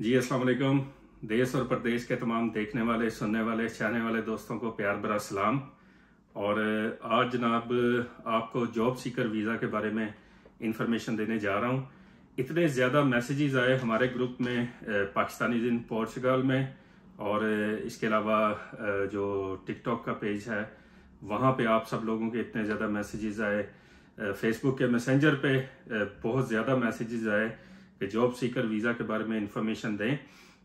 जी असलम देश और प्रदेश के तमाम देखने वाले सुनने वाले चाहने वाले दोस्तों को प्यार भरा सलाम और आज जनाब आपको जॉब सीकर वीज़ा के बारे में इंफॉर्मेशन देने जा रहा हूँ इतने ज़्यादा मैसेजेस आए हमारे ग्रुप में पाकिस्तानी दिन पोर्चुगल में और इसके अलावा जो टिकटॉक का पेज है वहाँ पे आप सब लोगों के इतने ज़्यादा मैसेजेस आए फेसबुक के मैसेंजर पे बहुत ज़्यादा मैसेजेस आए कि जॉब सीकर वीज़ा के बारे में इंफॉर्मेशन दें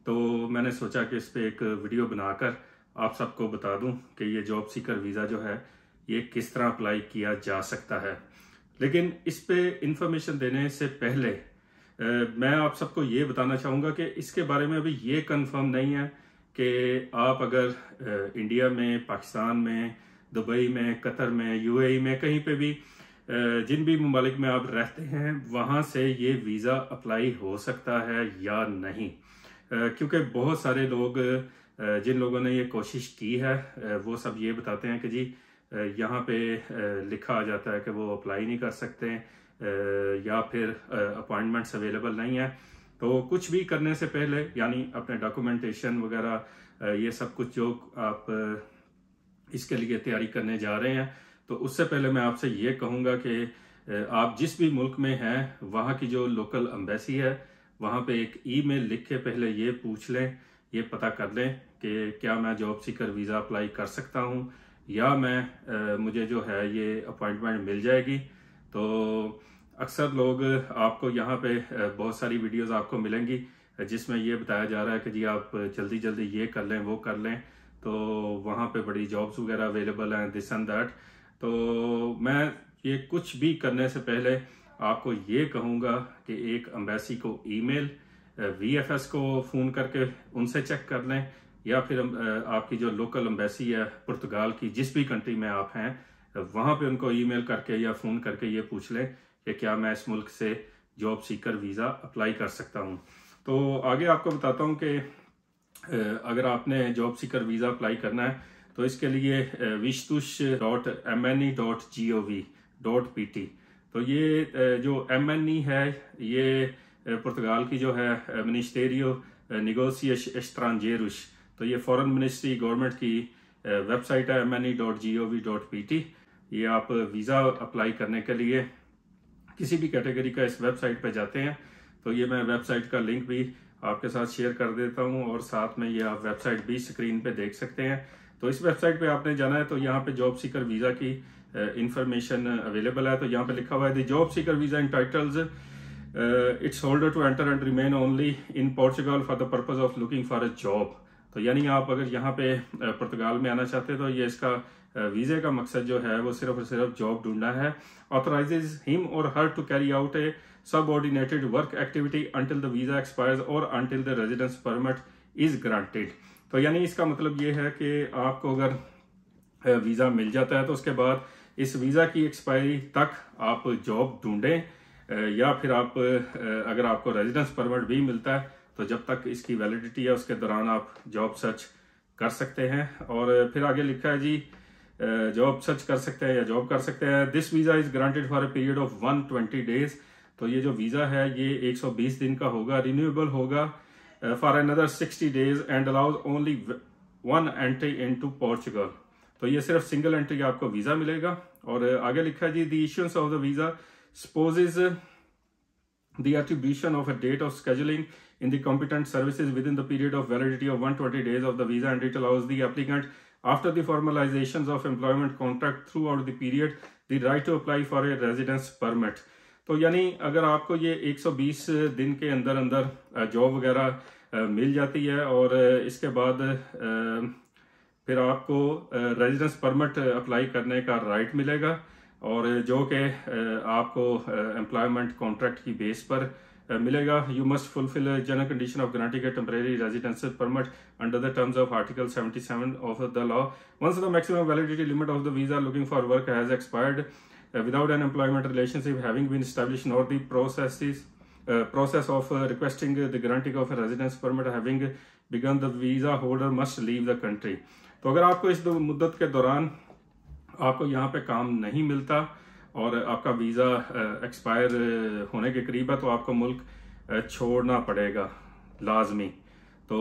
तो मैंने सोचा कि इस पर एक वीडियो बनाकर आप सबको बता दूं कि ये जॉब सीकर वीज़ा जो है ये किस तरह अप्लाई किया जा सकता है लेकिन इस पे इंफॉर्मेशन देने से पहले मैं आप सबको ये बताना चाहूँगा कि इसके बारे में अभी ये कंफर्म नहीं है कि आप अगर इंडिया में पाकिस्तान में दुबई में कतर में यूएई e में कहीं पे भी जिन भी ममालिक में आप रहते हैं वहाँ से ये वीज़ा अप्लाई हो सकता है या नहीं क्योंकि बहुत सारे लोग जिन लोगों ने ये कोशिश की है वो सब ये बताते हैं कि जी यहाँ पे लिखा आ जाता है कि वो अप्लाई नहीं कर सकते या फिर अपॉइंटमेंट्स अवेलेबल नहीं है तो कुछ भी करने से पहले यानी अपने डॉक्यूमेंटेशन वगैरह ये सब कुछ जो आप इसके लिए तैयारी करने जा रहे हैं तो उससे पहले मैं आपसे ये कहूँगा कि आप जिस भी मुल्क में हैं वहाँ की जो लोकल एम्बेसी है वहाँ पे एक ईमेल लिख के पहले ये पूछ लें ये पता कर लें कि क्या मैं जॉब सीकर वीज़ा अप्लाई कर सकता हूँ या मैं आ, मुझे जो है ये अपॉइंटमेंट मिल जाएगी तो अक्सर लोग आपको यहाँ पे बहुत सारी वीडियोस आपको मिलेंगी जिसमें ये बताया जा रहा है कि जी आप जल्दी जल्दी ये कर लें वो कर लें तो वहाँ पे बड़ी जॉब्स वगैरह अवेलेबल हैं दिस एंड दैट तो मैं ये कुछ भी करने से पहले आपको ये कहूँगा कि एक अम्बेसी को ईमेल वीएफएस को फ़ोन करके उनसे चेक कर लें या फिर आपकी जो लोकल अम्बेसी है पुर्तगाल की जिस भी कंट्री में आप हैं वहाँ पे उनको ईमेल करके या फ़ोन करके ये पूछ लें कि क्या मैं इस मुल्क से जॉब सीकर वीज़ा अप्लाई कर सकता हूँ तो आगे आपको बताता हूँ कि अगर आपने जॉब सीकर वीज़ा अप्लाई करना है तो इसके लिए विशतुष dot M N E dot G O V dot P T तो ये जो एम एन ई है ये पुर्तगाल की जो है मिनिस्टेरियो निगोसियश एस्ट्रांजेरुश तो ये फॉरेन मिनिस्ट्री गवर्नमेंट की वेबसाइट है M N E dot G O V dot P T ये आप वीज़ा अप्लाई करने के लिए किसी भी कैटेगरी का इस वेबसाइट पर जाते हैं तो ये मैं वेबसाइट का लिंक भी आपके साथ शेयर कर देता हूँ और साथ में ये आप वेबसाइट भी स्क्रीन पर देख सकते हैं तो इस वेबसाइट पे आपने जाना है तो यहाँ पे जॉब सीकर वीज़ा की इंफॉर्मेशन अवेलेबल है तो यहाँ पे लिखा हुआ है job seeker visa in titles its holder to enter and remain only in Portugal for the purpose of looking for a job तो यानी आप अगर यहाँ पे पुर्तगाल में आना चाहते हैं तो ये इसका वीज़े का मकसद जो है वो सिर्फ और सिर्फ जॉब ढूंढना है authorize him or her to carry out a subordinated work activity until the visa expire or until the residence permit is granted तो यानी इसका मतलब ये है कि आपको अगर वीज़ा मिल जाता है तो उसके बाद इस वीज़ा की एक्सपायरी तक आप जॉब ढूंढें या फिर आप अगर आपको रेजिडेंस परमिट भी मिलता है तो जब तक इसकी वैलिडिटी है उसके दौरान आप जॉब सर्च कर सकते हैं और फिर आगे लिखा है जी जॉब सर्च कर सकते हैं या जॉब कर सकते हैं this visa is granted for a period of 120 days तो ये जो वीज़ा है ये 120 दिन का होगा रिन्यूएबल होगा Uh, for another 60 days and allows only one entry into Portugal. तो ये सिर्फ सिंगल एंट्री का आपको वीजा मिलेगा और uh, आगे लिखा जी the issuance of the visa supposes uh, the attribution of a date of scheduling in the competent services within the period of validity of 120 days of the visa and it allows the applicant after the formalizations of employment contract throughout the period the right to apply for a residence permit तो यानी अगर आपको ये 120 दिन के अंदर अंदर job वगैरह मिल जाती है और इसके बाद फिर आपको रेजिडेंस परमिट अप्लाई करने का राइट मिलेगा और जो कि आपको एम्प्लॉयमेंट कॉन्ट्रैक्ट की बेस पर मिलेगा you must fulfil general condition of granting a temporary residence permit under the terms of article 77 of the law once the maximum validity limit of the visa looking for work has expired uh, without an employment relationship having been established nor the processes uh, process of uh, requesting uh, the granting of a residence permit having begun the visa holder must leave the country तो अगर आपको इस मुद्दत के दौरान आपको यहाँ पे काम नहीं मिलता और आपका वीज़ा एक्सपायर होने के करीब है तो आपको मुल्क छोड़ना पड़ेगा लाजमी तो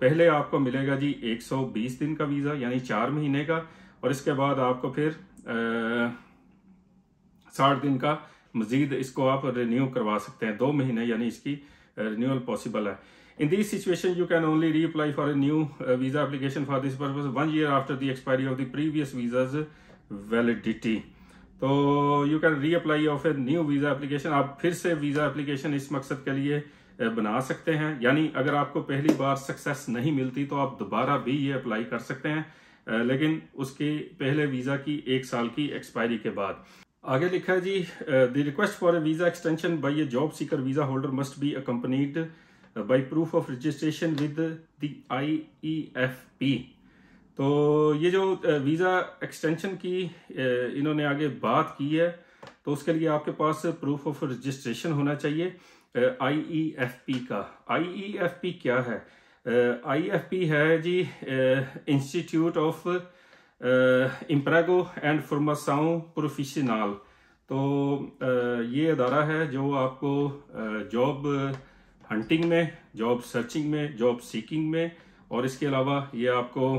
पहले आपको मिलेगा जी 120 दिन का वीज़ा यानी चार महीने का और इसके बाद आपको फिर आ, साठ दिन का मजीद इसको आप रिन्यू करवा सकते हैं दो महीने यानी इसकी रिन्यूअल uh, पॉसिबल है in this situation you can only reapply for a new uh, visa application for this purpose one year after the expiry of the previous visa's तो you can reapply of a new visa application आप फिर से visa application इस मकसद के लिए uh, बना सकते हैं यानी अगर आपको पहली बार सक्सेस नहीं मिलती तो आप दोबारा भी ये अप्लाई कर सकते हैं uh, लेकिन उसके पहले वीज़ा की एक साल की एक्सपायरी के बाद आगे लिखा है जी the request for a visa extension by a job seeker visa holder must be accompanied by proof of registration with the I E F P तो ये जो वीज़ा uh, एक्सटेंशन की uh, इन्होंने आगे बात की है तो उसके लिए आपके पास प्रूफ ऑफ रजिस्ट्रेशन होना चाहिए आई ई एफ पी का आई ई एफ पी क्या है आई एफ पी है जी इंस्टीट्यूट uh, ऑफ इम्प्रेगो एंड फॉर्मासाओ प्रोफेशनल तो ये अदारा है जो आपको जॉब हंटिंग में जॉब सर्चिंग में जॉब सीकिंग में और इसके अलावा ये आपको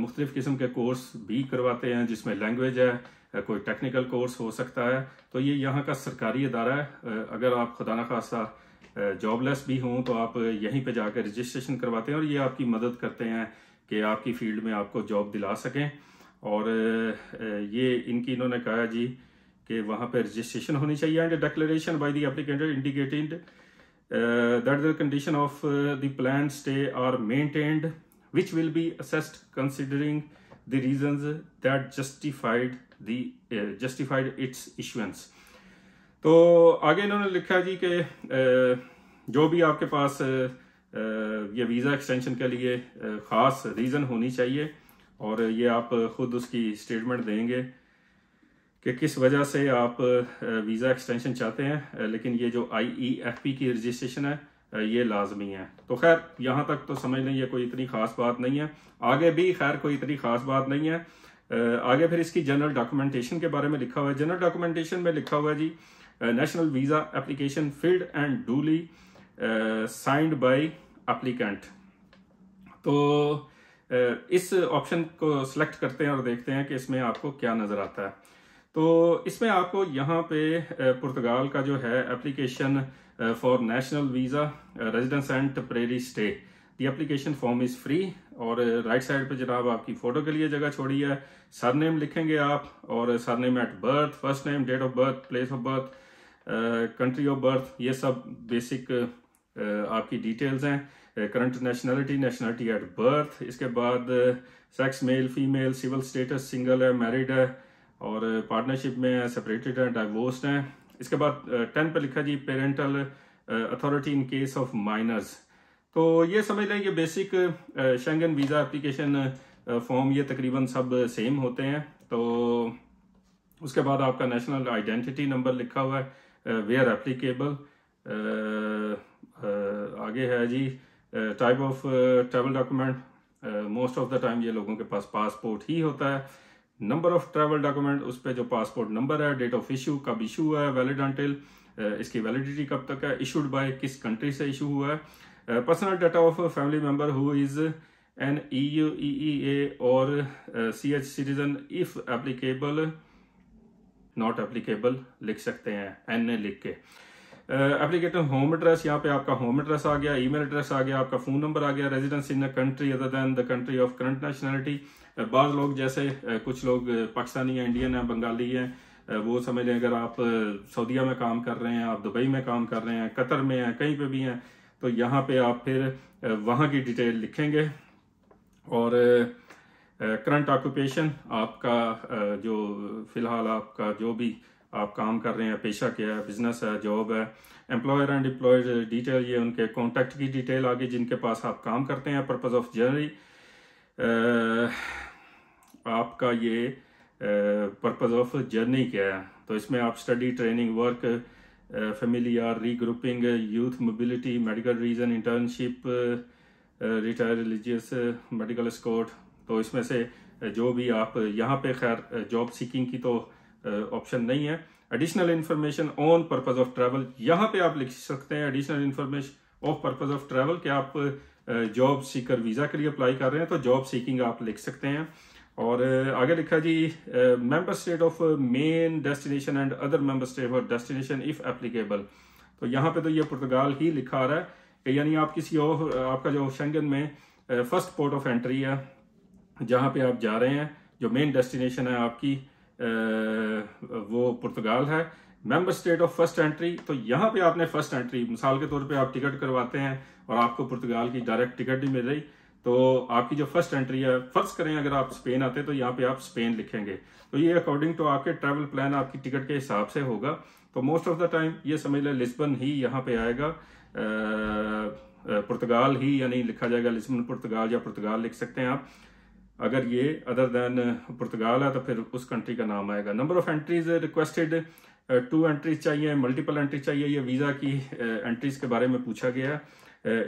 मुख्तलिफ़ किस्म के कोर्स भी करवाते हैं जिसमें लैंग्वेज है कोई टेक्निकल कोर्स हो सकता है तो ये यहाँ का सरकारी अदारा है अगर आप खुदा न खासा जॉबलेस भी हों तो आप यहीं पे जाकर रजिस्ट्रेशन करवाते हैं और ये आपकी मदद करते हैं कि आपकी फील्ड में आपको जॉब दिला सकें और ये इनकी इन्होंने कहा जी कि वहाँ पर रजिस्ट्रेशन होनी चाहिए and declaration by the applicator indicated that the condition of the plan stay are maintained which will be assessed considering the reason that justified the uh, justified तो आगे इन्होंने लिखा जी कि जो भी आपके पास ये वीज़ा एक्सटेंशन के लिए ख़ास रीज़न होनी चाहिए और ये आप ख़ुद उसकी स्टेटमेंट देंगे कि किस वजह से आप वीज़ा एक्सटेंशन चाहते हैं लेकिन ये जो आई ई एफ पी की रजिस्ट्रेशन है ये लाजमी है तो खैर यहाँ तक तो समझ लें ये कोई इतनी ख़ास बात नहीं है आगे भी खैर कोई इतनी ख़ास बात नहीं है आगे फिर इसकी जनरल डॉक्यूमेंटेशन के बारे में लिखा हुआ है जनरल डॉक्यूमेंटेशन में लिखा हुआ है जी national visa application filled and duly signed by applicant तो इस ऑप्शन को सिलेक्ट करते हैं और देखते हैं कि इसमें आपको क्या नज़र आता है तो इसमें आपको यहाँ पे पुर्तगाल का जो है application for national visa residence and temporary stay the application form is free और राइट साइड पे जनाब आपकी फ़ोटो के लिए जगह छोड़ी है सर नेम लिखेंगे आप और surname at birth first name date of birth place of birth country of birth ये सब बेसिक आपकी डिटेल्स हैं current nationality nationality at birth इसके बाद sex male female civil status single है मैरिड है और पार्टनरशिप में है सेपरेटेड है डाइवोर्स हैं इसके बाद टेन पर लिखा जी parental authority in case of minors तो ये समझ लें कि basic Schengen visa application form ये तकरीबन सब सेम होते हैं तो उसके बाद आपका नेशनल आइडेंटिटी नंबर लिखा हुआ है वेयर एप्लीकेबल आगे है जी type of travel document most of the time ये लोगों के पास पासपोर्ट ही होता है नंबर ऑफ ट्रैवल डॉक्यूमेंट उस पर जो पासपोर्ट नंबर है डेट ऑफ इशू कब इशू हुआ है वैलिड अनटिल इसकी वैलिडिटी कब तक है इशूड बाय किस कंट्री से इशू हुआ है personal data of family member who is an E U E E A or C H citizen if applicable not applicable लिख सकते हैं एन ए लिख के एप्लीकेटर होम एड्रेस यहाँ पे आपका होम एड्रेस आ गया ईमेल एड्रेस आ गया आपका फोन नंबर आ गया residence in a country other than the country of current nationality बाद लोग जैसे uh, कुछ लोग uh, पाकिस्तानी हैं इंडियन हैं बंगाली हैं uh, वो समझ लें अगर आप सऊदीया में काम कर रहे हैं आप दुबई में काम कर रहे हैं कतर में हैं कहीं पे भी हैं तो यहाँ पे आप फिर वहाँ की डिटेल लिखेंगे और करंट ऑक्यूपेशन आपका जो फिलहाल आपका जो भी आप काम कर रहे हैं पेशा क्या है बिजनेस है जॉब है एम्प्लॉयर एंड एम्प्लॉय डिटेल ये उनके कॉन्टैक्ट की डिटेल आगे जिनके पास आप काम करते हैं पर्पज़ ऑफ जर्नी आपका ये पर्पज़ ऑफ जर्नी क्या है तो इसमें आप study training work familiar regrouping youth mobility medical reason internship retire religious medical escort तो इसमें से जो भी आप यहाँ पे खैर जॉब सीकिंग की तो ऑप्शन नहीं है additional information on purpose of travel यहाँ पे आप लिख सकते हैं additional information of purpose of travel कि आप जॉब सीकर वीज़ा के लिए अप्लाई कर रहे हैं तो जॉब सीकिंग आप लिख सकते हैं और आगे लिखा जी member state of main destination and other member state of destination if applicable तो यहाँ पे तो ये पुर्तगाल ही लिखा आ रहा है यानी आप किसी और आपका जो शंगन में फर्स्ट पोर्ट ऑफ एंट्री है जहां पे आप जा रहे हैं जो मेन डेस्टिनेशन है आपकी वो पुर्तगाल है member state of first entry तो यहाँ पे आपने फर्स्ट एंट्री मिसाल के तौर पे आप टिकट करवाते हैं और आपको पुर्तगाल की डायरेक्ट टिकट भी मिल रही तो आपकी जो फर्स्ट एंट्री है फर्ज करें अगर आप स्पेन आते हैं तो यहाँ पे आप स्पेन लिखेंगे तो ये अकॉर्डिंग टू आपके ट्रैवल प्लान आपकी टिकट के हिसाब से होगा तो मोस्ट ऑफ द टाइम ये समझ लें लिस्बन ही यहाँ पे आएगा पुर्तगाल ही यानी लिखा जाएगा लिस्बन पुर्तगाल या पुर्तगाल लिख सकते हैं आप अगर ये अदर देन uh, पुर्तगाल है तो फिर उस कंट्री का नाम आएगा number of entries requested two entries चाहिए मल्टीपल एंट्री चाहिए ये वीज़ा की एंट्रीज uh, के बारे में पूछा गया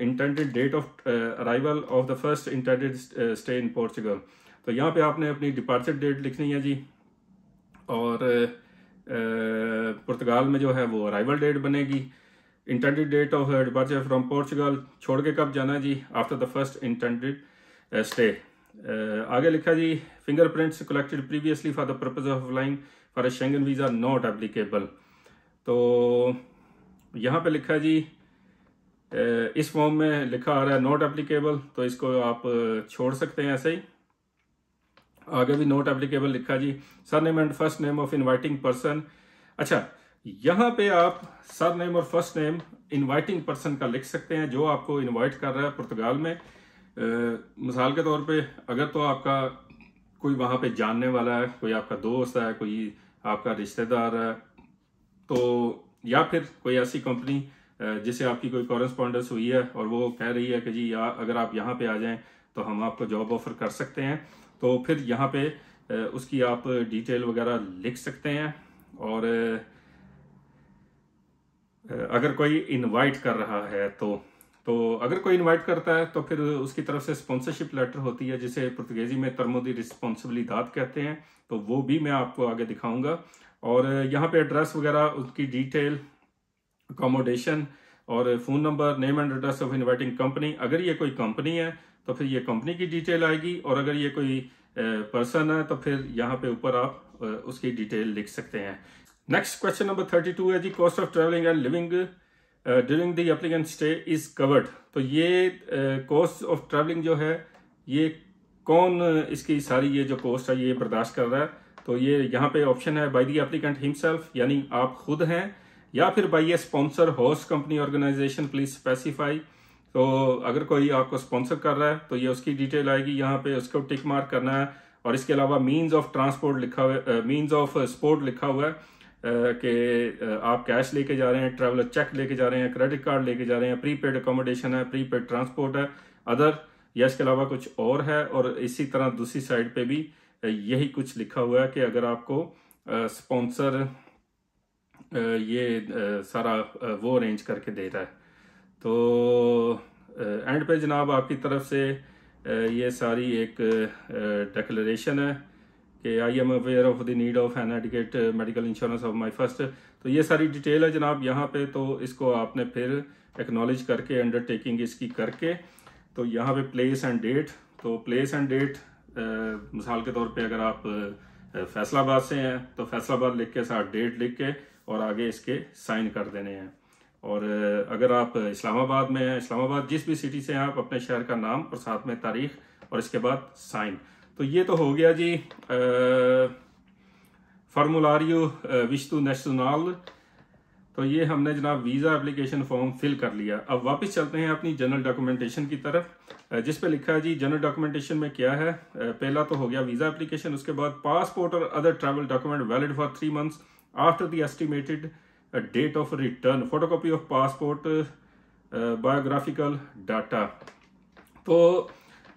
intended date of arrival of the first intended stay in Portugal तो यहाँ पे आपने अपनी डिपार्चर डेट लिखनी है जी और uh, पुर्तगाल में जो है वो अराइवल डेट बनेगी intended date of departure from Portugal छोड़ के कब जाना है जी after the first intended stay Uh, आगे लिखा जी fingerprints collected previously for the purpose of applying for a Schengen visa not applicable तो यहाँ पे लिखा जी uh, इस फॉर्म में लिखा आ रहा है नॉट एप्लीकेबल तो इसको आप uh, छोड़ सकते हैं ऐसे ही आगे भी नॉट एप्लीकेबल लिखा जी surname and first name of inviting person अच्छा यहाँ पे आप सर नेम और फर्स्ट नेम इनवाइटिंग पर्सन का लिख सकते हैं जो आपको इनवाइट कर रहा है पुर्तगाल में मिसाल के तौर पे अगर तो आपका कोई वहाँ पे जानने वाला है कोई आपका दोस्त है कोई आपका रिश्तेदार है तो या फिर कोई ऐसी कंपनी जिसे आपकी कोई कॉरेस्पॉन्डेंस हुई है और वो कह रही है कि जी या अगर आप यहाँ पे आ जाएं तो हम आपको जॉब ऑफर कर सकते हैं तो फिर यहाँ पे उसकी आप डिटेल वगैरह लिख सकते हैं और अगर कोई इनवाइट कर रहा है तो तो अगर कोई इनवाइट करता है तो फिर उसकी तरफ से स्पॉन्सरशिप लेटर होती है जिसे पुर्तगेजी में तरमोदी दाद कहते हैं तो वो भी मैं आपको आगे दिखाऊंगा और यहाँ पे एड्रेस वगैरह उसकी डिटेल अकोमोडेशन और phone number name and address of inviting company अगर ये कोई कंपनी है तो फिर ये कंपनी की डिटेल आएगी और अगर ये कोई पर्सन है तो फिर यहाँ पे ऊपर आप उसकी डिटेल लिख सकते हैं next question number thirty two है जी cost of travelling and living during the applicant stay is covered तो ये कॉस्ट ऑफ ट्रैवलिंग जो है ये कौन uh, इसकी सारी ये जो कॉस्ट है ये बर्दाश्त कर रहा है तो ये यहाँ पे ऑप्शन है बाई दी एप्लीकेंट हिमसेल्फ यानी आप खुद हैं या फिर by a sponsor host company organisation please specify तो अगर कोई आपको स्पॉन्सर कर रहा है तो ये उसकी डिटेल आएगी यहाँ पे उसको टिक मार्क करना है और इसके अलावा मीन्स ऑफ ट्रांसपोर्ट लिखा हुआ मीन्स ऑफ स्पोर्ट लिखा हुआ है कि आप कैश लेके जा रहे हैं ट्रैवलर चेक लेके जा रहे हैं क्रेडिट कार्ड लेके जा रहे हैं प्री पेड अकोमोडेशन है प्री पेड ट्रांसपोर्ट है अदर या इसके अलावा कुछ और है और इसी तरह दूसरी साइड पे भी यही कुछ लिखा हुआ है कि अगर आपको स्पॉन्सर ये सारा वो अरेंज करके दे रहा है तो एंड पे जनाब आपकी तरफ से ये सारी एक डेक्लेशन है कि I am aware of the need of an adequate medical insurance of my first तो ये सारी डिटेल है जनाब यहाँ पे तो इसको आपने फिर एक्नॉलेज करके अंडरटेकिंग इसकी करके तो यहाँ पे प्लेस एंड डेट तो प्लेस एंड डेट मिसाल के तौर पे अगर आप uh, फैसलाबाद से हैं तो फैसलाबाद लिख के साथ डेट लिख के और आगे इसके साइन कर देने हैं और uh, अगर आप इस्लामाबाद में हैं इस्लामाबाद जिस भी सिटी से हैं आप अपने शहर का नाम और साथ में तारीख और इसके बाद साइन तो ये तो हो गया जी फार्मूलारियो विश्तु नेशनल तो ये हमने जनाब वीज़ा एप्लीकेशन फॉर्म फिल कर लिया अब वापस चलते हैं अपनी जनरल डॉक्यूमेंटेशन की तरफ जिस पे लिखा है जी जनरल डॉक्यूमेंटेशन में क्या है पहला तो हो गया वीज़ा एप्लीकेशन उसके बाद पासपोर्ट और other travel document valid for three months after the estimated date of return photo of passport biographical data तो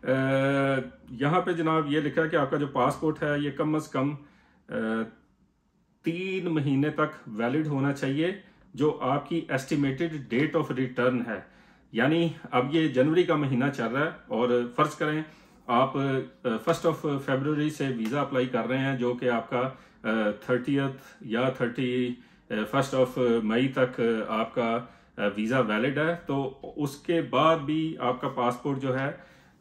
यहाँ पे जनाब ये लिखा है कि आपका जो पासपोर्ट है ये कम अज़ कम तीन महीने तक वैलिड होना चाहिए जो आपकी एस्टिमेटेड डेट ऑफ रिटर्न है यानी अब ये जनवरी का महीना चल रहा है और फर्ज करें आप फर्स्ट ऑफ फेबररी से वीज़ा अप्लाई कर रहे हैं जो कि आपका थर्टीथ या थर्टी फर्स्ट ऑफ मई तक आपका वीज़ा वैलिड है तो उसके बाद भी आपका पासपोर्ट जो है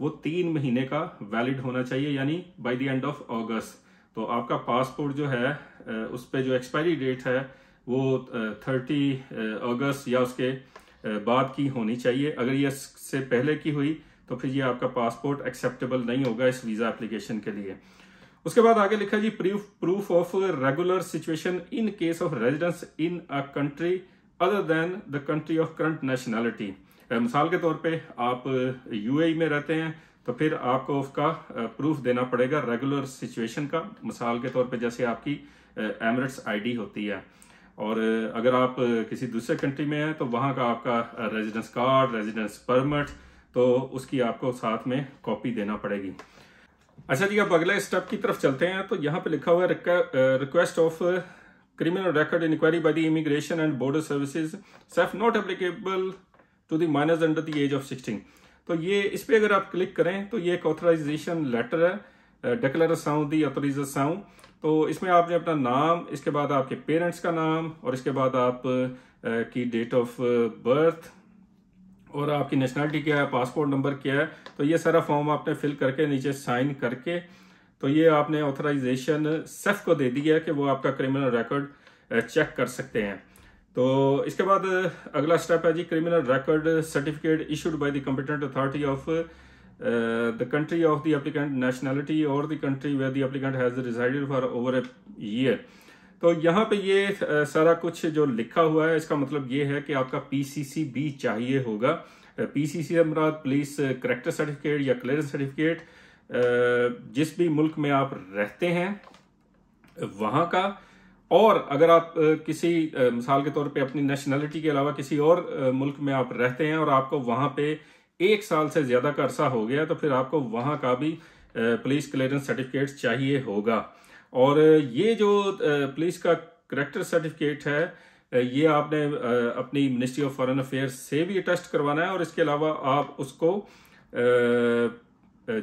वो तीन महीने का वैलिड होना चाहिए यानी by the end of August तो आपका पासपोर्ट जो है उस पर जो एक्सपायरी डेट है वो थर्टी अगस्त या उसके बाद की होनी चाहिए अगर ये से पहले की हुई तो फिर ये आपका पासपोर्ट एक्सेप्टेबल नहीं होगा इस वीज़ा एप्लीकेशन के लिए उसके बाद आगे लिखा जी proof proof of regular situation in case of residence in a country other than the country of current nationality मिसाल के तौर पे आप यूएई e में रहते हैं तो फिर आपको उसका प्रूफ देना पड़ेगा रेगुलर सिचुएशन का मिसाल के तौर पे जैसे आपकी एमरेट्स आईडी होती है और अगर आप किसी दूसरे कंट्री में हैं तो वहाँ का आपका रेजिडेंस कार्ड रेजिडेंस परमिट तो उसकी आपको साथ में कॉपी देना पड़ेगी अच्छा जी अब अगले स्टेप की तरफ चलते हैं तो यहाँ पे लिखा हुआ है request of criminal record inquiry by the immigration and border services SEF not applicable to the minors under the age of sixteen तो ये इस पर अगर आप क्लिक करें तो ये एक ऑथराइजेशन लेटर है डेक्लेर दी ऑथोराइज तो इसमें आपने अपना नाम इसके बाद आपके पेरेंट्स का नाम और इसके बाद आप की डेट ऑफ बर्थ और आपकी नेशनैलिटी क्या है पासपोर्ट नंबर क्या है तो ये सारा फॉर्म आपने फिल करके नीचे साइन करके तो ये आपने ऑथराइजेशन सेफ को दे दिया है कि वो आपका क्रिमिनल रिकॉर्ड चेक कर सकते हैं तो इसके बाद अगला स्टेप है जी criminal record certificate issued by the competent authority of the country of the applicant nationality और the country where the applicant has resided for over a year तो यहाँ पे ये सारा कुछ जो लिखा हुआ है इसका मतलब ये है कि आपका पीसीसी भी चाहिए होगा पीसीसी से मुराद पुलिस करेक्टर सर्टिफिकेट या क्लियरेंस सर्टिफिकेट जिस भी मुल्क में आप रहते हैं वहाँ का और अगर आप किसी मिसाल के तौर पे अपनी नेशनैलिटी के अलावा किसी और मुल्क में आप रहते हैं और आपको वहाँ पे एक साल से ज़्यादा का अरसा हो गया तो फिर आपको वहाँ का भी पुलिस क्लियरेंस सर्टिफिकेट चाहिए होगा और ये जो पुलिस का करेक्टर सर्टिफिकेट है ये आपने अपनी मिनिस्ट्री ऑफ फॉरेन अफेयर्स से भी अटेस्ट करवाना है और इसके अलावा आप उसको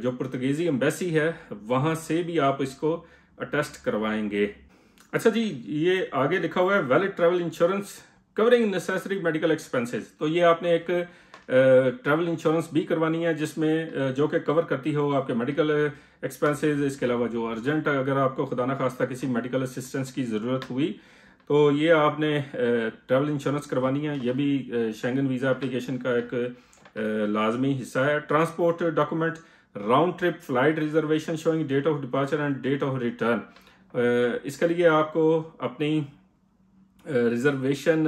जो पुर्तगीज़ी एम्बेसी है वहाँ से भी आप इसको अटेस्ट करवाएंगे अच्छा जी ये आगे लिखा हुआ है valid travel insurance covering necessary medical expenses तो ये आपने एक ट्रैवल इंश्योरेंस भी करवानी है जिसमें जो कि कवर करती हो आपके मेडिकल एक्सपेंसेस इसके अलावा जो अर्जेंट अगर आपको खुदा ना खास्ता किसी मेडिकल असिस्टेंस की ज़रूरत हुई तो ये आपने ट्रैवल इंश्योरेंस करवानी है ये भी शेंगन वीज़ा एप्लीकेशन का एक लाजमी हिस्सा है transport document round trip flight reservation showing date of departure and date of return इसके लिए आपको अपनी रिजर्वेशन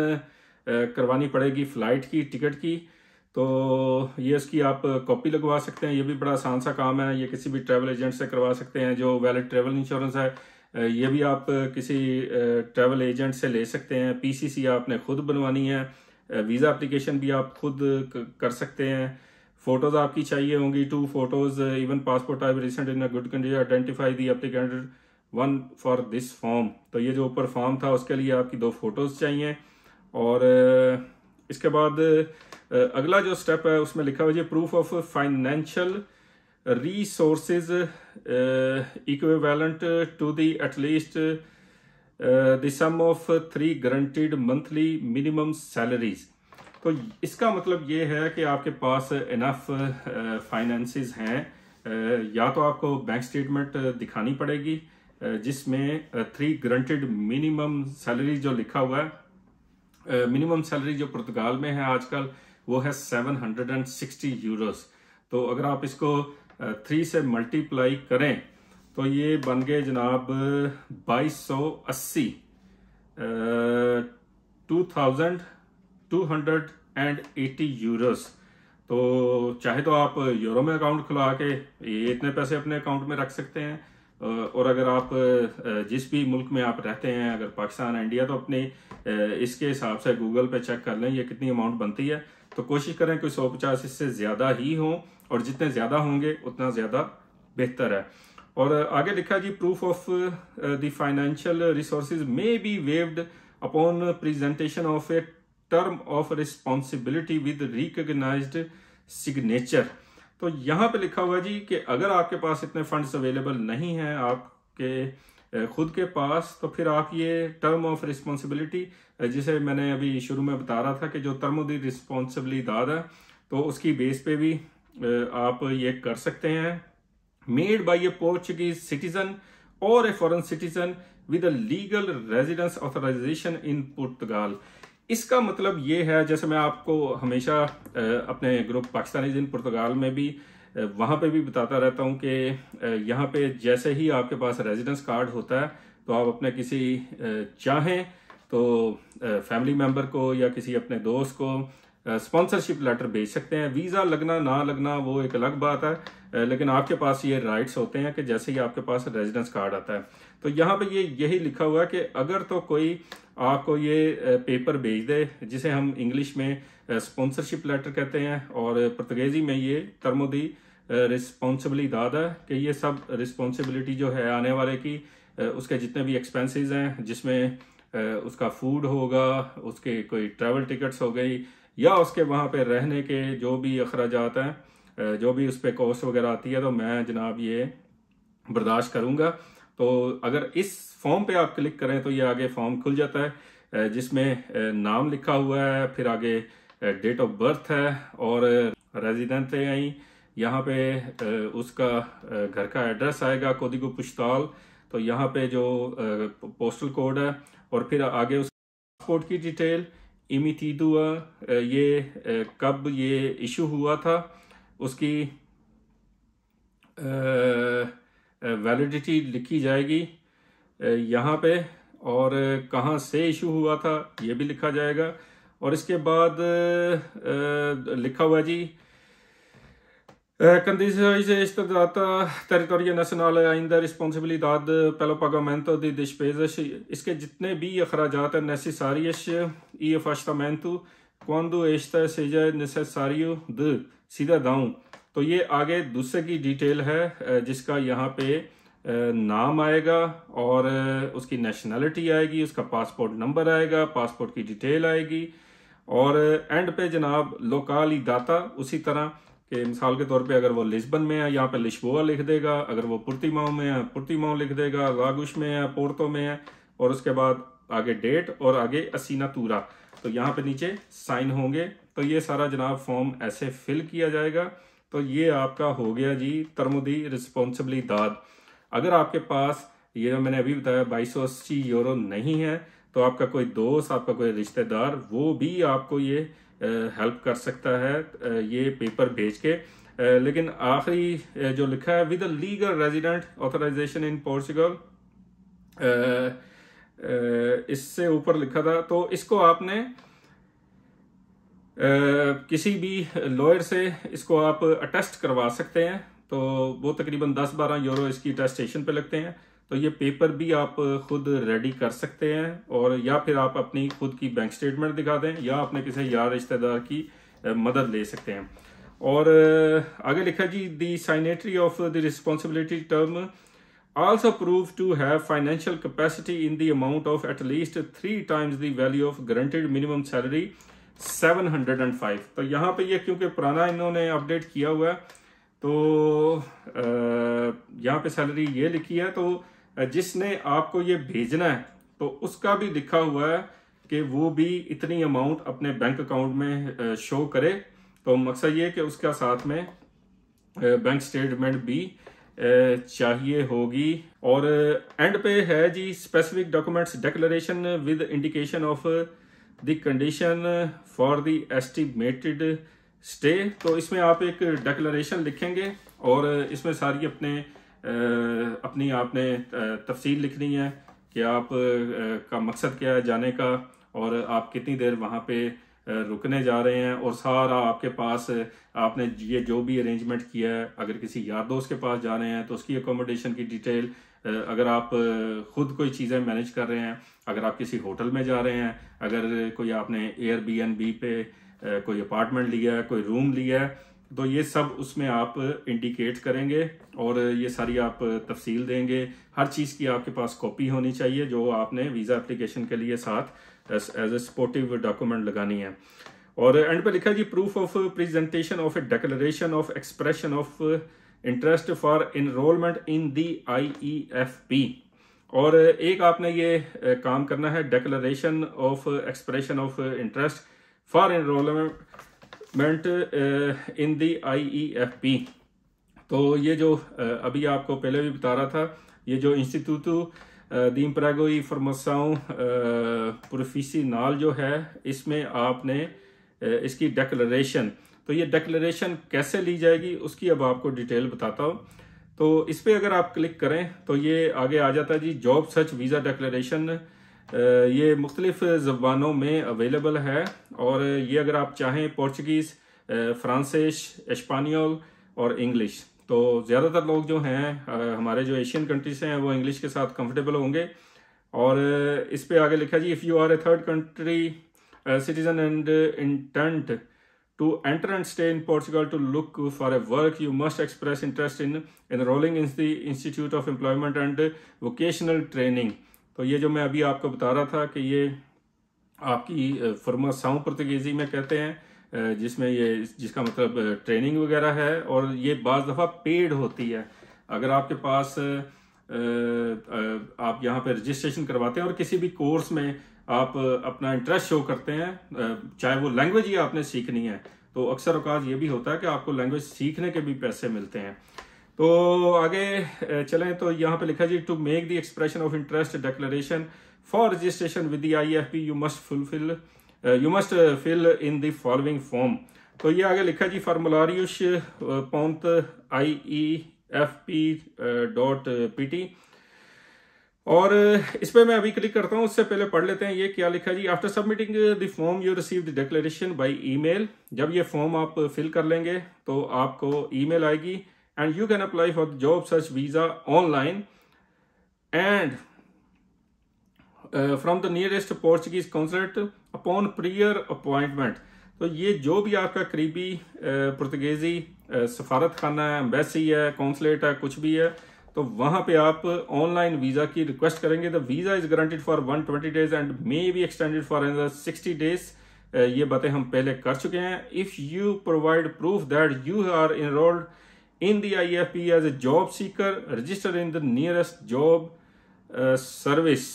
करवानी पड़ेगी फ़्लाइट की टिकट की तो ये इसकी आप कॉपी लगवा सकते हैं ये भी बड़ा आसान सा काम है ये किसी भी ट्रैवल एजेंट से करवा सकते हैं जो वैलिड ट्रैवल इंश्योरेंस है ये भी आप किसी ट्रैवल एजेंट से ले सकते हैं पीसीसी आपने खुद बनवानी है वीज़ा एप्लीकेशन भी आप खुद कर सकते हैं फोटोज आपकी चाहिए होंगी two photos even passport I recent in good condition identify the applicant one for this form तो ये जो ऊपर फॉर्म था उसके लिए आपकी दो फोटोज़ चाहिए और इसके बाद अगला जो स्टेप है उसमें लिखा हुआ है proof of financial resource uh, to the at least sum of three the monthly minimum salaries तो इसका मतलब ये है कि आपके पास इनफ फाइनेंसिस हैं या तो आपको बैंक स्टेटमेंट दिखानी पड़ेगी जिसमें थ्री ग्रंटेड मिनिमम सैलरी जो लिखा हुआ है मिनिमम सैलरी जो पुर्तगाल में है आजकल वो है 760 यूरोस तो अगर आप इसको थ्री से मल्टीप्लाई करें तो ये बन गए जनाब 2280 एटी यूरोस तो चाहे तो आप यूरो में अकाउंट खुला के ये इतने पैसे अपने अकाउंट में रख सकते हैं और अगर आप जिस भी मुल्क में आप रहते हैं अगर पाकिस्तान इंडिया तो अपने इसके हिसाब से गूगल पे चेक कर लें ये कितनी अमाउंट बनती है तो कोशिश करें कि सौ पचास इससे ज़्यादा ही हों और जितने ज़्यादा होंगे उतना ज़्यादा बेहतर है और आगे लिखा जी proof of the financial resource may be waived upon presentation of a term of responsibility with recognise signature तो यहाँ पे लिखा हुआ जी कि अगर आपके पास इतने फंड्स अवेलेबल नहीं है आपके खुद के पास तो फिर आप ये टर्म ऑफ रिस्पॉन्सिबिलिटी जिसे मैंने अभी शुरू में बता रहा था कि जो टर्म ऑफ द दाद है तो उसकी बेस पे भी आप ये कर सकते हैं made by a Portuguese citizen और a foreign citizen with a legal residence authorisation in पुर्तगाल इसका मतलब ये है जैसे मैं आपको हमेशा अपने ग्रुप पाकिस्तानी दिन पुर्तगाल में भी वहाँ पे भी बताता रहता हूँ कि यहाँ पे जैसे ही आपके पास रेजिडेंस कार्ड होता है तो आप अपने किसी चाहें तो फैमिली मेंबर को या किसी अपने दोस्त को स्पॉन्सरशिप लेटर भेज सकते हैं वीज़ा लगना ना लगना वो एक अलग बात है लेकिन आपके पास ये राइट्स होते हैं कि जैसे ही आपके पास रेजिडेंस कार्ड आता है तो यहाँ पे ये यही लिखा हुआ है कि अगर तो कोई आपको ये पेपर भेज दे जिसे हम इंग्लिश में स्पॉन्सरशिप लेटर कहते हैं और पुर्तगेजी में ये तरमोदी रिस्पॉन्सिबली दादा कि ये सब रिस्पॉन्सिबिलिटी जो है आने वाले की उसके जितने भी एक्सपेंसेस हैं जिसमें उसका फूड होगा उसके कोई ट्रैवल टिकट्स हो गई या उसके वहाँ पे रहने के जो भी अखराज हैं जो भी उस पर कॉस्ट वगैरह आती है तो मैं जनाब ये बर्दाश्त करूँगा तो अगर इस फॉर्म पे आप क्लिक करें तो ये आगे फॉर्म खुल जाता है जिसमें नाम लिखा हुआ है फिर आगे डेट ऑफ बर्थ है और रेजिडेंट है यहीं यहाँ पे उसका घर का एड्रेस आएगा कोदिगो पुश्ताल तो यहाँ पे जो पोस्टल कोड है और फिर आगे उस पासपोर्ट की डिटेल इमितीदुआ ये कब ये इशू हुआ था उसकी आ, वैलिडिटी लिखी जाएगी यहाँ पे और कहाँ से इशू हुआ था ये भी लिखा जाएगा और इसके बाद लिखा हुआ जी कंदीजाता टेरिटोरिया नेशनल रिस्पॉन्सिबिली दाद पहलो पागामेंतो दी दिशपेजश इसके जितने भी अखराजात हैं नेसेसारियश ई अफाश्ता मैंतु क्वान दू एश्ता सेजा नेसेसारियो तो ये आगे दूसरे की डिटेल है जिसका यहाँ पे नाम आएगा और उसकी नेशनैलिटी आएगी उसका पासपोर्ट नंबर आएगा पासपोर्ट की डिटेल आएगी और एंड पे जनाब लोकाली दाता उसी तरह के मिसाल के तौर पे अगर वो लिस्बन में है यहाँ पे लिशबोआ लिख देगा अगर वो पुर्तीमाओ में है पुर्तीमाओ लिख देगा लागुश में है पोर्तो में है और उसके बाद आगे डेट और आगे असीना तूरा तो यहाँ पे नीचे साइन होंगे तो ये सारा जनाब फॉर्म ऐसे फिल किया जाएगा तो ये आपका हो गया जी तरमुदी रिस्पॉन्सिबली दाद अगर आपके पास ये जो मैंने अभी बताया बाईस सौ अस्सी यूरो नहीं है तो आपका कोई दोस्त आपका कोई रिश्तेदार वो भी आपको ये हेल्प कर सकता है ये पेपर भेज के लेकिन आखिरी जो लिखा है with legal resident authorisation in Portugal इससे ऊपर लिखा था तो इसको आपने किसी भी लॉयर से इसको आप अटेस्ट करवा सकते हैं तो वो तकरीबन 10-12 यूरो इसकी अटेस्टेशन पे लगते हैं तो ये पेपर भी आप खुद रेडी कर सकते हैं और या फिर आप अपनी खुद की बैंक स्टेटमेंट दिखा दें या अपने किसी यार रिश्तेदार की मदद ले सकते हैं और आगे लिखा जी the signatory of the responsibility term also prove to have financial capacity in the amount of at least three times the value of granted minimum salary 705 तो यहाँ पे ये क्योंकि पुराना इन्होंने अपडेट किया हुआ है तो यहाँ पे सैलरी ये लिखी है तो जिसने आपको ये भेजना है तो उसका भी लिखा हुआ है कि वो भी इतनी अमाउंट अपने बैंक अकाउंट में शो करे तो मकसद ये कि उसका साथ में बैंक स्टेटमेंट भी चाहिए होगी और एंड पे है जी specific documents declaration with indication of the condition for the estimated stay तो इसमें आप एक डिक्लेरेशन लिखेंगे और इसमें सारी अपने अपनी आपने तफसील लिखनी है कि आप का मकसद क्या है जाने का और आप कितनी देर वहाँ पे रुकने जा रहे हैं और सारा आपके पास आपने ये जो भी अरेंजमेंट किया है अगर किसी यार दोस्त के पास जा रहे हैं तो उसकी अकोमोडेशन की डिटेल अगर आप खुद कोई चीज़ें मैनेज कर रहे हैं अगर आप किसी होटल में जा रहे हैं अगर कोई आपने एयर बी एन बी पे कोई अपार्टमेंट लिया है कोई रूम लिया है तो ये सब उसमें आप इंडिकेट करेंगे और ये सारी आप तफसील देंगे हर चीज़ की आपके पास कॉपी होनी चाहिए जो आपने वीज़ा एप्लीकेशन के लिए साथ एज ए सपोर्टिव डॉक्यूमेंट लगानी है और एंड पे लिखा है जी proof of presentation of a declaration of expression of interest for enrolment in the I E F P और एक आपने ये काम करना है declaration of expression of interest for enrolment in the I E F P तो ये जो अभी आपको पहले भी बता रहा था ये जो इंस्टीट्यूट दीम इम्प्रेगो फरमसाओं प्रोफिसी नाल जो है इसमें आपने इसकी डेक्लरेशन तो ये डिक्लेरेशन कैसे ली जाएगी उसकी अब आपको डिटेल बताता हूँ तो इस पर अगर आप क्लिक करें तो ये आगे आ जाता है जी जॉब सर्च वीज़ा डिक्लेरेशन ये मुख्तलिफ ज़बानों में अवेलेबल है और ये अगर आप चाहें पोर्चुगीज़ फ़्रांसिस इस्पानियल और इंग्लिश तो ज़्यादातर लोग जो हैं हमारे जो एशियन कंट्रीज हैं वो इंग्लिश के साथ कंफर्टेबल होंगे और इस पर आगे लिखा जी if you are a third country citizen and intent To enter and stay in Portugal to look for a work, you must express interest in enrolling in the Institute of Employment and Vocational Training. तो ये जो मैं अभी आपको बता रहा था कि ये आपकी फर्मा साउ पुर्तगेजी में कहते हैं जिसमें ये जिसका मतलब ट्रेनिंग वगैरह है और ये बज दफ़ा पेड होती है अगर आपके पास आप यहाँ पे रजिस्ट्रेशन करवाते हैं और किसी भी कोर्स में आप अपना इंटरेस्ट शो करते हैं चाहे वो लैंग्वेज ही आपने सीखनी है तो अक्सर अवकाज ये भी होता है कि आपको लैंग्वेज सीखने के भी पैसे मिलते हैं तो आगे चलें तो यहाँ पे लिखा जी to make the expression of interest declaration for registration with the I F P you must fulfil you must fill in the following form तो ये आगे लिखा जी फॉर्मुलारियश पौंत I E F P dot P T और इस पर मैं अभी क्लिक करता हूँ उससे पहले पढ़ लेते हैं ये क्या लिखा जी after submitting the form you receive the declaration by email जब ये फॉर्म आप फिल कर लेंगे तो आपको ईमेल आएगी and you can apply for job search visa online and from the nearest Portuguese consulate upon prior appointment तो ये जो भी आपका करीबी पुर्तगेजी सफारत खाना है एम्बेसी है कौंसलेट है कुछ भी है तो वहां पे आप ऑनलाइन वीजा की रिक्वेस्ट करेंगे the visa is granted for 120 days and may be extended for another 60 days ये बातें हम पहले कर चुके हैं if you provide proof that you are enrolled in the I F P as a job seeker register in the nearest job service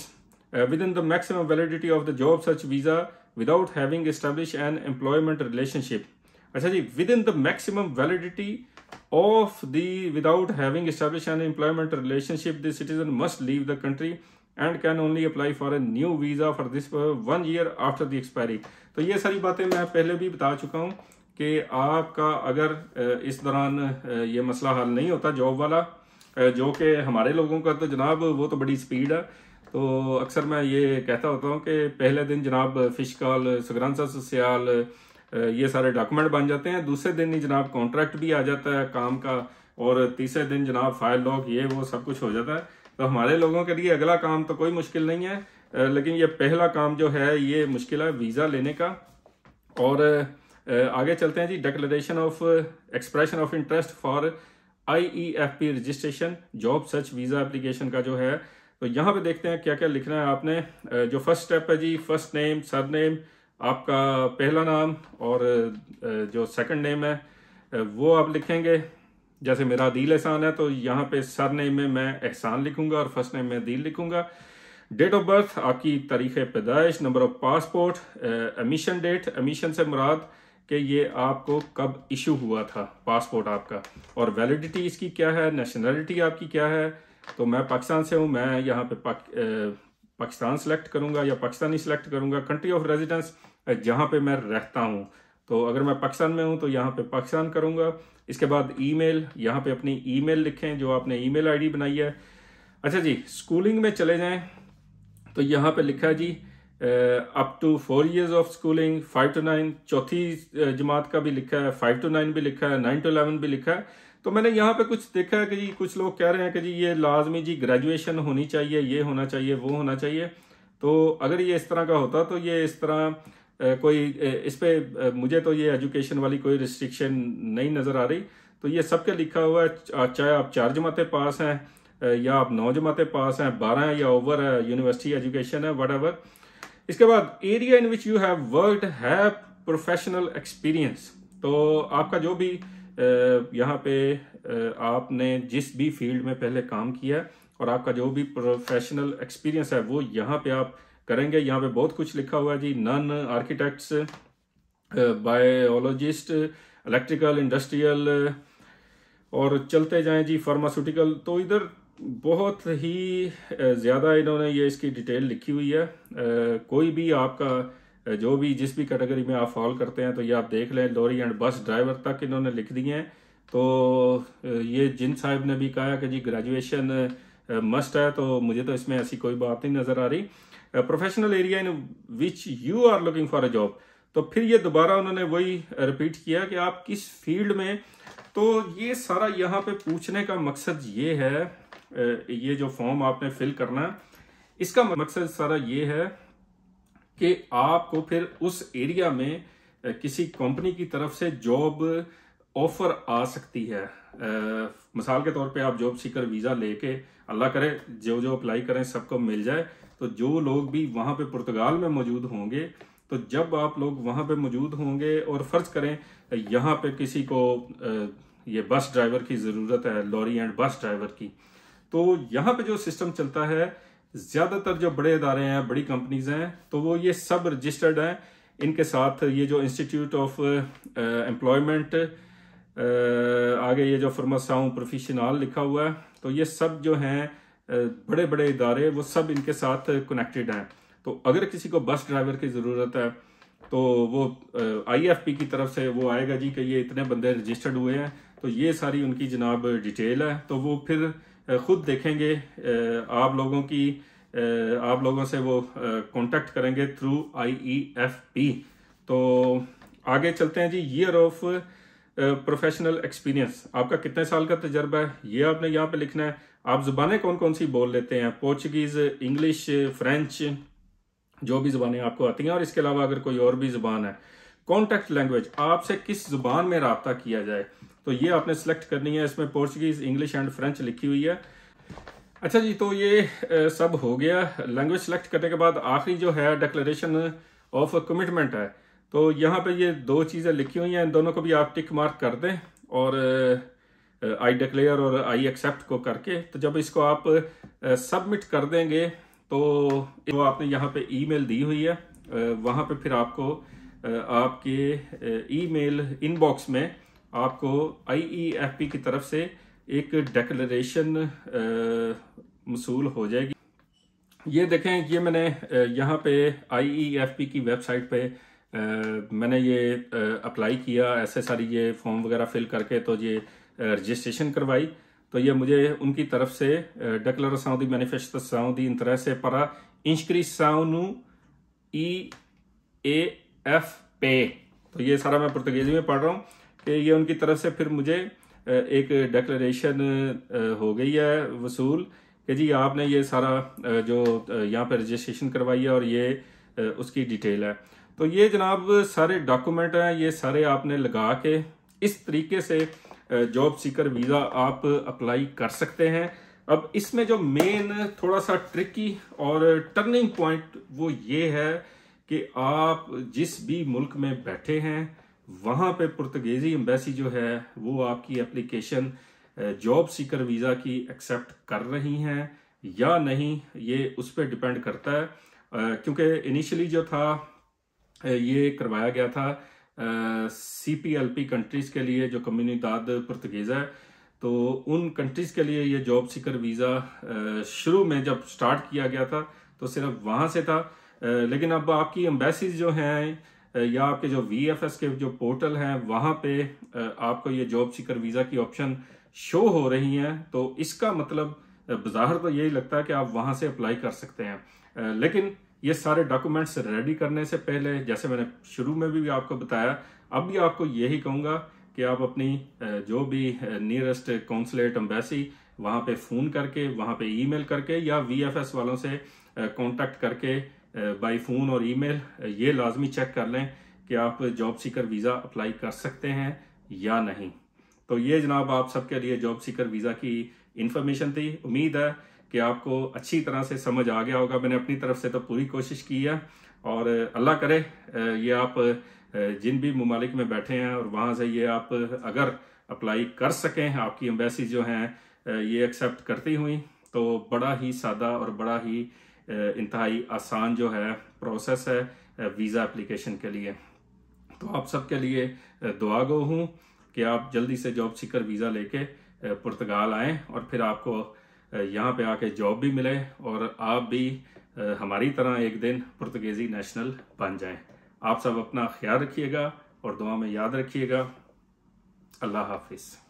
within the maximum validity of the job search visa without having establish an employment relationship अच्छा जी within the maximum validity of the without having established an employment relationship the citizen must leave the country and can only apply for a new visa for this one year after the expiry तो ये सारी बातें मैं पहले भी बता चुका हूँ कि आपका अगर uh, इस दौरान uh, ये मसला हल नहीं होता जॉब वाला uh, जो कि हमारे लोगों का तो जनाब वो तो बड़ी स्पीड है तो अक्सर मैं ये कहता होता हूँ कि पहले दिन जनाब फिश कॉल सगरानसा सयाल ये सारे डॉक्यूमेंट बन जाते हैं दूसरे दिन ही जनाब कॉन्ट्रैक्ट भी आ जाता है काम का और तीसरे दिन जनाब फाइल लॉक ये वो सब कुछ हो जाता है तो हमारे लोगों के लिए अगला काम तो कोई मुश्किल नहीं है लेकिन ये पहला काम जो है ये मुश्किल है वीज़ा लेने का और आगे चलते हैं जी declaration of expression of interest for I E F P registration job search visa application का जो है तो यहाँ पे देखते हैं क्या क्या लिखना है आपने जो फर्स्ट स्टेप है जी फर्स्ट नेम सर नेम आपका पहला नाम और जो सेकंड नेम है वो आप लिखेंगे जैसे मेरा दिल एहसान है तो यहाँ पे सर नेम में मैं एहसान लिखूंगा और फर्स्ट नेम में दिल लिखूंगा डेट ऑफ बर्थ आपकी तारीख पैदाइश number of passport emission date emission से मुराद कि ये आपको कब इशू हुआ था पासपोर्ट आपका और वैलिडिटी इसकी क्या है नेशनलिटी आपकी क्या है तो मैं पाकिस्तान से हूँ मैं यहाँ पे पाकिस्तान सेलेक्ट करूंगा या पाकिस्तानी सेलेक्ट करूंगा कंट्री ऑफ रेजिडेंस जहां पे मैं रहता हूं तो अगर मैं पाकिस्तान में हूं तो यहां पे पाकिस्तान करूंगा इसके बाद ईमेल यहां पे अपनी ईमेल लिखें जो आपने ईमेल आईडी बनाई है अच्छा जी स्कूलिंग में चले जाएं तो यहाँ पे लिखा है जी up to four years of schooling five to nine चौथी जमात का भी लिखा है फाइव टू नाइन भी लिखा है नाइन टू अलेवन भी लिखा है तो मैंने यहाँ पे कुछ देखा है कि जी कुछ लोग कह रहे हैं कि जी ये लाजमी जी ग्रेजुएशन होनी चाहिए ये होना चाहिए वो होना चाहिए तो अगर ये इस तरह का होता तो ये इस तरह कोई इस पर मुझे तो ये एजुकेशन वाली कोई रिस्ट्रिक्शन नहीं नज़र आ रही तो ये सब के लिखा हुआ है चाहे आप चार जमातें पास हैं या आप नौ जमातें पास हैं बारह हैं या ओवर है यूनिवर्सिटी एजुकेशन है वट इसके बाद area in which you have worked है प्रोफेशनल एक्सपीरियंस तो आपका जो भी यहाँ पे आपने जिस भी फील्ड में पहले काम किया है और आपका जो भी प्रोफेशनल एक्सपीरियंस है वो यहाँ पे आप करेंगे यहाँ पे बहुत कुछ लिखा हुआ है जी none architects biologist electrical industrial और चलते जाएं जी फार्मास्यूटिकल तो इधर बहुत ही ज़्यादा इन्होंने ये इसकी डिटेल लिखी हुई है कोई भी आपका जो भी जिस भी कैटेगरी में आप फॉल करते हैं तो ये आप देख लें लॉरी एंड बस ड्राइवर तक इन्होंने लिख दिए हैं तो ये जिन साहब ने भी कहा कि जी ग्रेजुएशन मस्ट है तो मुझे तो इसमें ऐसी कोई बात नहीं नज़र आ रही professional area in which you are looking for a job तो फिर ये दोबारा उन्होंने वही रिपीट किया कि आप किस फील्ड में तो ये सारा यहाँ पे पूछने का मकसद ये है ये जो फॉर्म आपने फिल करना इसका मकसद सारा ये है कि आपको फिर उस एरिया में किसी कंपनी की तरफ से जॉब ऑफर आ सकती है आ, मिसाल के तौर पे आप जॉब सीकर वीज़ा लेके अल्लाह करे जो जो अप्लाई करें सबको मिल जाए तो जो लोग भी वहाँ पे पुर्तगाल में मौजूद होंगे तो जब आप लोग वहाँ पे मौजूद होंगे और फ़र्ज़ करें यहाँ पे किसी को ये बस ड्राइवर की ज़रूरत है लॉरी एंड बस ड्राइवर की तो यहाँ पे जो सिस्टम चलता है ज़्यादातर जो बड़े इदारे हैं बड़ी कंपनीज हैं तो वो ये सब रजिस्टर्ड हैं इनके साथ ये जो इंस्टीट्यूट ऑफ एम्प्लॉयमेंट आगे ये जो फर्मासाऊ प्रोफेशनल लिखा हुआ है तो ये सब जो हैं uh, बड़े बड़े इदारे वो सब इनके साथ कनेक्टेड हैं तो अगर किसी को बस ड्राइवर की ज़रूरत है तो वो आईएफपी uh, की तरफ से वो आएगा जी कि ये इतने बंदे रजिस्टर्ड हुए हैं तो ये सारी उनकी जनाब डिटेल है तो वो फिर खुद देखेंगे आप लोगों की आप लोगों से वो कांटेक्ट करेंगे through I E F P तो आगे चलते हैं जी ईयर ऑफ प्रोफेशनल एक्सपीरियंस आपका कितने साल का तजर्बा है ये आपने यहाँ पे लिखना है आप जुबानें कौन कौन सी बोल लेते हैं पोर्चुगीज इंग्लिश फ्रेंच जो भी जुबानें आपको आती हैं और इसके अलावा अगर कोई और भी जुबान है कॉन्टेक्ट लैंग्वेज आपसे किस जुबान में रबता किया जाए तो ये आपने सेलेक्ट करनी है इसमें पोर्चुगीज इंग्लिश एंड फ्रेंच लिखी हुई है अच्छा जी तो ये सब हो गया लैंग्वेज सेलेक्ट करने के बाद आखिरी जो है डिक्लेरेशन ऑफ कमिटमेंट है तो यहाँ पे ये दो चीज़ें लिखी हुई हैं इन दोनों को भी आप टिक मार्क कर दें और आई डिक्लेयर और आई एक्सेप्ट को करके तो जब इसको आप सबमिट कर देंगे तो वो आपने यहाँ पे ईमेल दी हुई है वहाँ पे फिर आपको आपके ईमेल इनबॉक्स में आपको आईईएफपी e की तरफ से एक डेक्लेशन मसूल हो जाएगी ये देखें ये मैंने यहाँ पे आईईएफपी e की वेबसाइट पे आ, मैंने ये अप्लाई किया ऐसे सारी ये फॉर्म वगैरह फिल करके तो ये रजिस्ट्रेशन करवाई तो ये मुझे उनकी तरफ से डेक्लरेशन दी से परा इंतरesse para ई एफ पे तो ये सारा मैं पुर्तगेजी में पढ़ रहा हूँ कि ये उनकी तरफ से फिर मुझे एक डेक्लेशन हो गई है वसूल कि जी आपने ये सारा जो यहाँ पर रजिस्ट्रेशन करवाई है और ये उसकी डिटेल है तो ये जनाब सारे डॉक्यूमेंट हैं ये सारे आपने लगा के इस तरीके से जॉब सीकर वीज़ा आप अप्लाई कर सकते हैं अब इसमें जो मेन थोड़ा सा ट्रिकी और टर्निंग पॉइंट वो ये है कि आप जिस भी मुल्क में बैठे हैं वहां पे पुर्तगेज़ी एम्बेसी जो है वो आपकी एप्लीकेशन जॉब सीकर वीज़ा की एक्सेप्ट कर रही हैं या नहीं ये उस पर डिपेंड करता है क्योंकि इनिशियली जो था ये करवाया गया था C P L P countries के लिए जो कम्युनिदाद पुर्तगेजा है तो उन कंट्रीज़ के लिए ये जॉब सीकर वीज़ा शुरू में जब स्टार्ट किया गया था तो सिर्फ वहां से था लेकिन अब आपकी एम्बेसीज जो हैं या आपके जो वी के जो पोर्टल हैं वहाँ पे आपको ये जॉब सीकर वीज़ा की ऑप्शन शो हो रही हैं तो इसका मतलब बाहर तो यही लगता है कि आप वहाँ से अप्लाई कर सकते हैं लेकिन ये सारे डॉक्यूमेंट्स रेडी करने से पहले जैसे मैंने शुरू में भी आपको बताया अब भी आपको यही कहूँगा कि आप अपनी जो भी नियरेस्ट कौंसलेट एम्बेसी वहाँ पे फ़ोन करके वहाँ पे ईमेल करके या वीएफएस वालों से कांटेक्ट करके बाई फ़ोन और ईमेल ये लाजमी चेक कर लें कि आप जॉब सीकर वीज़ा अप्लाई कर सकते हैं या नहीं तो ये जनाब आप सबके लिए जॉब सीकर वीज़ा की इंफॉर्मेशन थी उम्मीद है कि आपको अच्छी तरह से समझ आ गया होगा मैंने अपनी तरफ से तो पूरी कोशिश की है और अल्लाह करे ये आप जिन भी ममालिक में बैठे हैं और वहाँ से ये आप अगर अप्लाई कर सकें आपकी एम्बेसी जो हैं ये एक्सेप्ट करती हुई तो बड़ा ही सादा और बड़ा ही इंतहाई आसान जो है प्रोसेस है वीज़ा एप्लीकेशन के लिए तो आप सबके लिए दुआ गो हूँ कि आप जल्दी से जॉब सीकर वीज़ा लेके पुर्तगाल आएँ और फिर आपको यहाँ पे आके जॉब भी मिले और आप भी हमारी तरह एक दिन पुर्तगेज़ी नेशनल बन जाएं आप सब अपना ख्याल रखिएगा और दुआ में याद रखिएगा अल्लाह हाफिज़